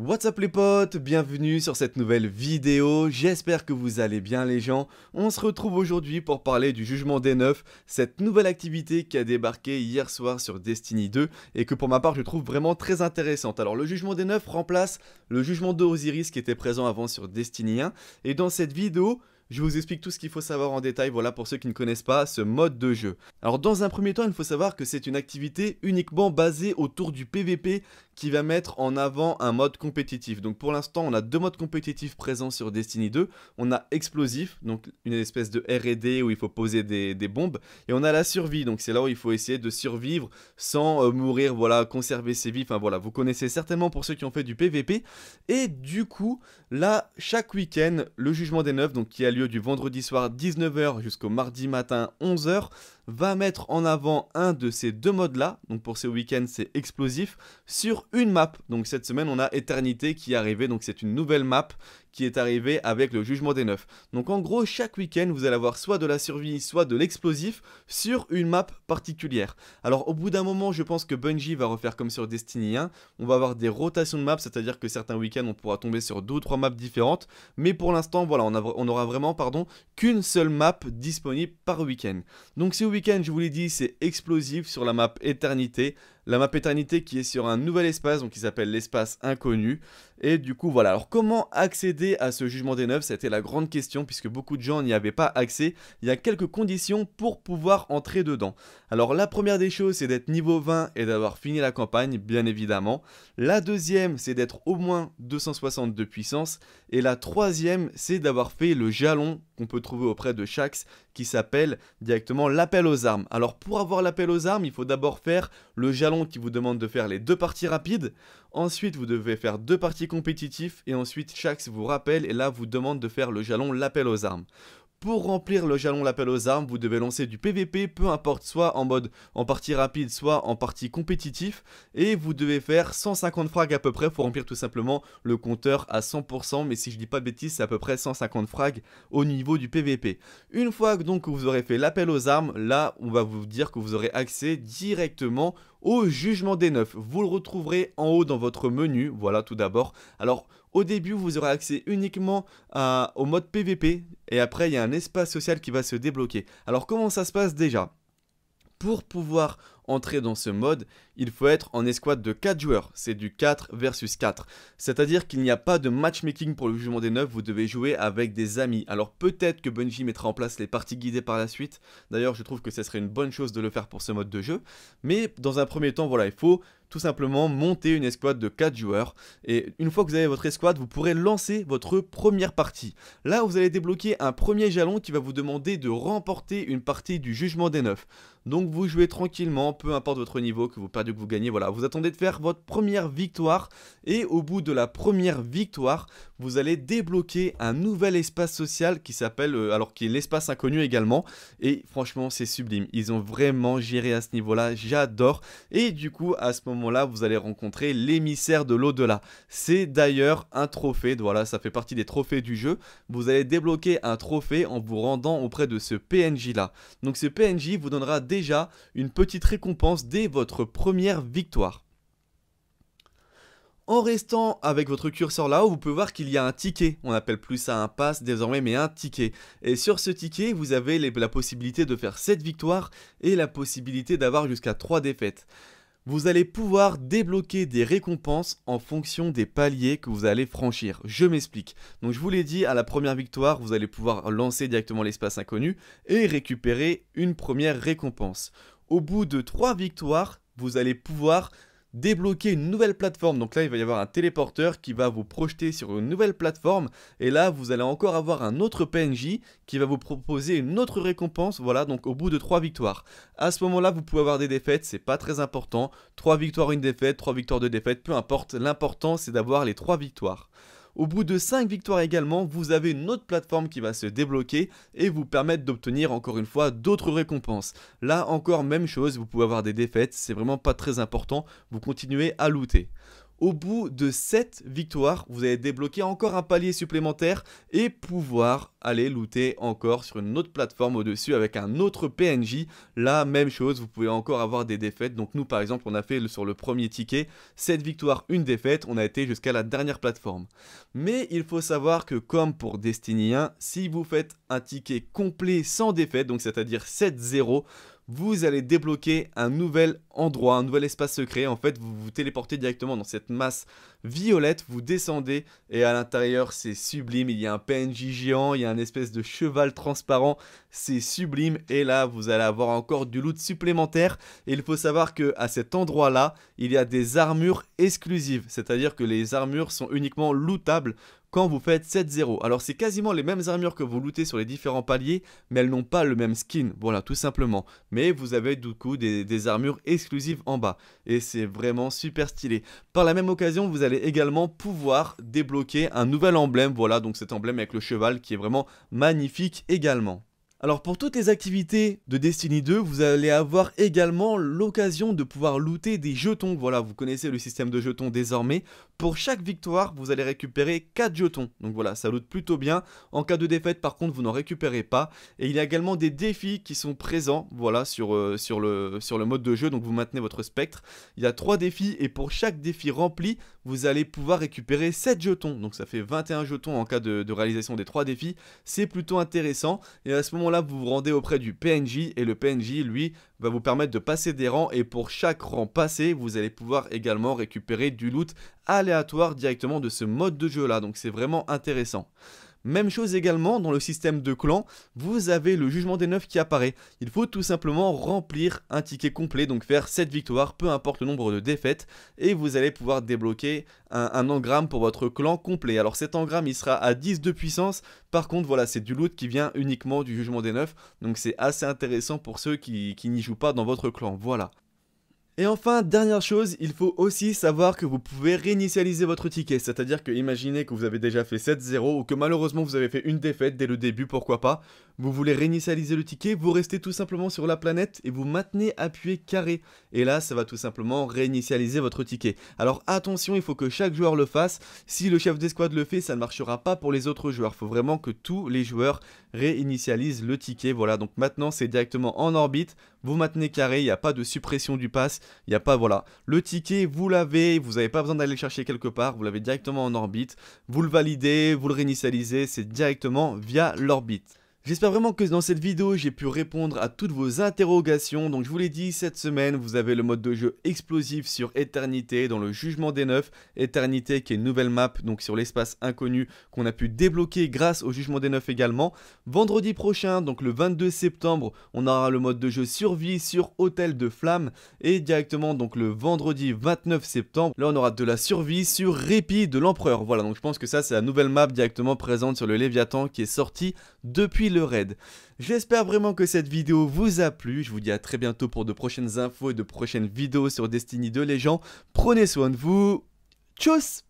What's up les potes, bienvenue sur cette nouvelle vidéo, j'espère que vous allez bien les gens. On se retrouve aujourd'hui pour parler du jugement des 9, cette nouvelle activité qui a débarqué hier soir sur Destiny 2 et que pour ma part je trouve vraiment très intéressante. Alors le jugement des 9 remplace le jugement de Osiris qui était présent avant sur Destiny 1 et dans cette vidéo... Je vous explique tout ce qu'il faut savoir en détail, voilà pour ceux qui ne connaissent pas ce mode de jeu. Alors dans un premier temps, il faut savoir que c'est une activité uniquement basée autour du PVP qui va mettre en avant un mode compétitif. Donc pour l'instant, on a deux modes compétitifs présents sur Destiny 2. On a explosif, donc une espèce de R&D où il faut poser des, bombes, et on a la survie. Donc c'est là où il faut essayer de survivre sans euh, mourir, voilà, conserver ses vies. Enfin voilà, vous connaissez certainement pour ceux qui ont fait du PVP. Et du coup, là, chaque week-end, le jugement des neufs, donc qui a lieu du vendredi soir 19h jusqu'au mardi matin 11h va mettre en avant un de ces deux modes-là, donc pour ces week-ends c'est explosif, sur une map. Donc cette semaine on a Éternité qui est arrivée, donc c'est une nouvelle map qui est arrivée avec le Jugement des Neufs. Donc en gros chaque week-end vous allez avoir soit de la survie, soit de l'explosif sur une map particulière. Alors au bout d'un moment je pense que Bungie va refaire comme sur Destiny 1, on va avoir des rotations de maps, c'est-à-dire que certains week-ends on pourra tomber sur deux ou trois maps différentes, mais pour l'instant voilà on, aura vraiment pardon qu'une seule map disponible par week-end. Donc c'est je vous l'ai dit, c'est explosif sur la map Éternité la map éternité qui est sur un nouvel espace, donc qui s'appelle l'espace inconnu. Et du coup, voilà. Alors, comment accéder à ce jugement des neufs C'était la grande question, puisque beaucoup de gens n'y avaient pas accès. Il y a quelques conditions pour pouvoir entrer dedans. Alors, la première des choses, c'est d'être niveau 20 et d'avoir fini la campagne, bien évidemment. La deuxième, c'est d'être au moins 260 de puissance. Et la troisième, c'est d'avoir fait le jalon qu'on peut trouver auprès de Shax, qui s'appelle directement l'appel aux armes. Alors, pour avoir l'appel aux armes, il faut d'abord faire le jalon qui vous demande de faire les deux parties rapides. Ensuite, vous devez faire deux parties compétitives et ensuite Shax vous rappelle et là vous demande de faire le jalon l'appel aux armes. Pour remplir le jalon l'appel aux armes, vous devez lancer du PVP, peu importe, soit en mode en partie rapide, soit en partie compétitif, et vous devez faire 150 frags à peu près, pour remplir tout simplement le compteur à 100%, mais si je dis pas de bêtises, c'est à peu près 150 frags au niveau du PVP. Une fois que donc vous aurez fait l'appel aux armes, là on va vous dire que vous aurez accès directement au jugement des neufs. Vous le retrouverez en haut dans votre menu, voilà tout d'abord. Alors au début, vous aurez accès uniquement au mode PVP et après, il y a un espace social qui va se débloquer. Alors, comment ça se passe déjà Pour pouvoir entrer dans ce mode, il faut être en escouade de 4 joueurs. C'est du 4 versus 4. C'est-à-dire qu'il n'y a pas de matchmaking pour le jugement des 9, vous devez jouer avec des amis. Alors peut-être que Bungie mettra en place les parties guidées par la suite. D'ailleurs, je trouve que ce serait une bonne chose de le faire pour ce mode de jeu. Mais dans un premier temps, voilà, il faut tout simplement monter une escouade de 4 joueurs. Et une fois que vous avez votre escouade, vous pourrez lancer votre première partie. Là, vous allez débloquer un premier jalon qui va vous demander de remporter une partie du jugement des 9. Donc vous jouez tranquillement, peu importe votre niveau, que vous perdez ou que vous gagnez, voilà. Vous attendez de faire votre première victoire et au bout de la première victoire, vous allez débloquer un nouvel espace social qui s'appelle, euh, alors qui est l'espace inconnu également. Et franchement, c'est sublime. Ils ont vraiment géré à ce niveau-là. J'adore. Et du coup, à ce moment-là, vous allez rencontrer l'émissaire de l'au-delà. C'est d'ailleurs un trophée. Voilà, ça fait partie des trophées du jeu. Vous allez débloquer un trophée en vous rendant auprès de ce PNJ-là. Donc ce PNJ vous donnera déjà une petite récompense dès votre première victoire. En restant avec votre curseur là-haut, vous pouvez voir qu'il y a un ticket. On appelle plus ça un pass désormais, mais un ticket. Et sur ce ticket, vous avez la possibilité de faire 7 victoires et la possibilité d'avoir jusqu'à 3 défaites. Vous allez pouvoir débloquer des récompenses en fonction des paliers que vous allez franchir. Je m'explique. Donc je vous l'ai dit, à la première victoire, vous allez pouvoir lancer directement l'espace inconnu et récupérer une première récompense. Au bout de 3 victoires, vous allez pouvoir débloquer une nouvelle plateforme. Donc là, il va y avoir un téléporteur qui va vous projeter sur une nouvelle plateforme. Et là, vous allez encore avoir un autre PNJ qui va vous proposer une autre récompense. Voilà, donc au bout de 3 victoires. À ce moment-là, vous pouvez avoir des défaites, c'est pas très important. 3 victoires, une défaite, 3 victoires, 2 défaites, peu importe. L'important, c'est d'avoir les 3 victoires. Au bout de 5 victoires également, vous avez une autre plateforme qui va se débloquer et vous permettre d'obtenir encore une fois d'autres récompenses. Là encore, même chose, vous pouvez avoir des défaites, c'est vraiment pas très important, vous continuez à looter. Au bout de 7 victoires, vous allez débloquer encore un palier supplémentaire et pouvoir aller looter encore sur une autre plateforme au-dessus avec un autre PNJ. La même chose, vous pouvez encore avoir des défaites. Donc nous par exemple, on a fait sur le premier ticket 7 victoires, une défaite, on a été jusqu'à la dernière plateforme. Mais il faut savoir que comme pour Destiny 1, si vous faites un ticket complet sans défaite, donc c'est-à-dire 7-0, vous allez débloquer un nouvel endroit, un nouvel espace secret. En fait, vous vous téléportez directement dans cette masse violette, vous descendez et à l'intérieur, c'est sublime. Il y a un PNJ géant, il y a un espèce de cheval transparent, c'est sublime. Et là, vous allez avoir encore du loot supplémentaire. Et il faut savoir que à cet endroit-là, il y a des armures exclusives, c'est-à-dire que les armures sont uniquement lootables quand vous faites 7-0. Alors c'est quasiment les mêmes armures que vous lootez sur les différents paliers, mais elles n'ont pas le même skin, voilà tout simplement. Mais vous avez du coup des, des armures exclusives en bas. Et c'est vraiment super stylé. Par la même occasion, vous allez également pouvoir débloquer un nouvel emblème. Voilà, donc cet emblème avec le cheval qui est vraiment magnifique également. Alors pour toutes les activités de Destiny 2, vous allez avoir également l'occasion de pouvoir looter des jetons. Voilà, vous connaissez le système de jetons désormais. Pour chaque victoire, vous allez récupérer 4 jetons. Donc voilà, ça loot plutôt bien. En cas de défaite, par contre, vous n'en récupérez pas. Et il y a également des défis qui sont présents, voilà, sur, euh, sur, le, sur le mode de jeu. Donc vous maintenez votre spectre. Il y a 3 défis et pour chaque défi rempli, vous allez pouvoir récupérer 7 jetons. Donc ça fait 21 jetons en cas de, réalisation des 3 défis. C'est plutôt intéressant. Et à ce moment là vous vous rendez auprès du PNJ et le PNJ, lui, va vous permettre de passer des rangs et pour chaque rang passé, vous allez pouvoir également récupérer du loot aléatoire directement de ce mode de jeu-là. Donc c'est vraiment intéressant. Même chose également dans le système de clan, vous avez le jugement des neufs qui apparaît. Il faut tout simplement remplir un ticket complet, donc faire 7 victoires, peu importe le nombre de défaites, et vous allez pouvoir débloquer un, engramme pour votre clan complet. Alors cet engramme il sera à 10 de puissance, par contre voilà c'est du loot qui vient uniquement du jugement des neufs, donc c'est assez intéressant pour ceux qui n'y jouent pas dans votre clan, voilà. Et enfin, dernière chose, il faut aussi savoir que vous pouvez réinitialiser votre ticket, c'est-à-dire que imaginez que vous avez déjà fait 7-0 ou que malheureusement vous avez fait une défaite dès le début, pourquoi pas, vous voulez réinitialiser le ticket, vous restez tout simplement sur la planète et vous maintenez appuyé carré. Et là, ça va tout simplement réinitialiser votre ticket. Alors attention, il faut que chaque joueur le fasse. Si le chef d'escouade le fait, ça ne marchera pas pour les autres joueurs. Il faut vraiment que tous les joueurs réinitialisent le ticket. Voilà, donc maintenant c'est directement en orbite. Vous maintenez carré, il n'y a pas de suppression du pass. Il n'y a pas, voilà. Le ticket, vous l'avez, vous n'avez pas besoin d'aller le chercher quelque part. Vous l'avez directement en orbite. Vous le validez, vous le réinitialisez. C'est directement via l'orbite. J'espère vraiment que dans cette vidéo, j'ai pu répondre à toutes vos interrogations. Donc je vous l'ai dit, cette semaine, vous avez le mode de jeu explosif sur Éternité dans le Jugement des Neufs. Éternité qui est une nouvelle map, donc sur l'espace inconnu, qu'on a pu débloquer grâce au Jugement des Neufs également. Vendredi prochain, donc le 22 septembre, on aura le mode de jeu survie sur Hôtel de Flamme. Et directement, donc le vendredi 29 septembre, là on aura de la survie sur Répit de l'Empereur. Voilà, donc je pense que ça c'est la nouvelle map directement présente sur le Léviathan qui est sortie depuis le raid. J'espère vraiment que cette vidéo vous a plu, je vous dis à très bientôt pour de prochaines infos et de prochaines vidéos sur Destiny de les gens. Prenez soin de vous, tchuss